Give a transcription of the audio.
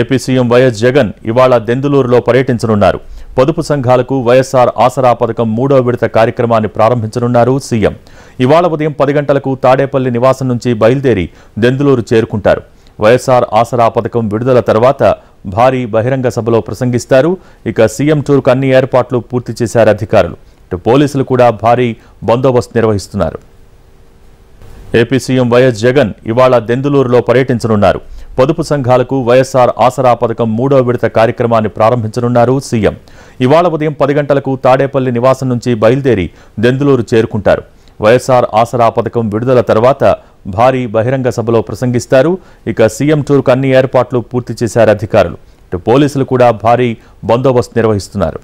AP CM YS Jagan ఇవాళ దెందులూరులో పర్యటించనున్నారు పొదుపు సంఘాలకు వైఎస్ఆర్ ఆసరా పథకం మూడో విడత కార్యక్రమాన్ని ప్రారంభించనున్నారు సీఎం ఇవాళ ఉదయం పది గంటలకు తాడేపల్లి నివాసం నుంచి బయలుదేరి దెందులూరు చేరుకుంటారు వైఎస్ఆర్ ఆసరా పథకం విడుదల తర్వాత భారీ బహిరంగ సభలో ప్రసంగిస్తారు ఇక సీఎం టూర్కు అన్ని ఏర్పాట్లు పూర్తి చేశారు అధికారులు ఇటు పోలీసులు కూడా భారీ బందోబస్తు నిర్వహిస్తున్నారు ఏపీ సీఎం వైఎస్ జగన్ ఇవాళ దెందులూరులో పర్యటించనున్నారు పొదుపు సంఘాలకు వైఎస్ఆర్ ఆసరా పథకం మూడో విడత కార్యక్రమాన్ని ప్రారంభించనున్నారు సీఎం ఇవాళ ఉదయం పది గంటలకు తాడేపల్లి నివాసం నుంచి బయలుదేరి దెందులూరు చేరుకుంటారు వైఎస్ఆర్ ఆసరా పథకం విడుదల తర్వాత భారీ బహిరంగ సభలో ప్రసంగిస్తారు ఇక సీఎం టూర్కు అన్ని ఏర్పాట్లు పూర్తి చేశారు అధికారులు పోలీసులు కూడా భారీ బందోబస్తు నిర్వహిస్తున్నారు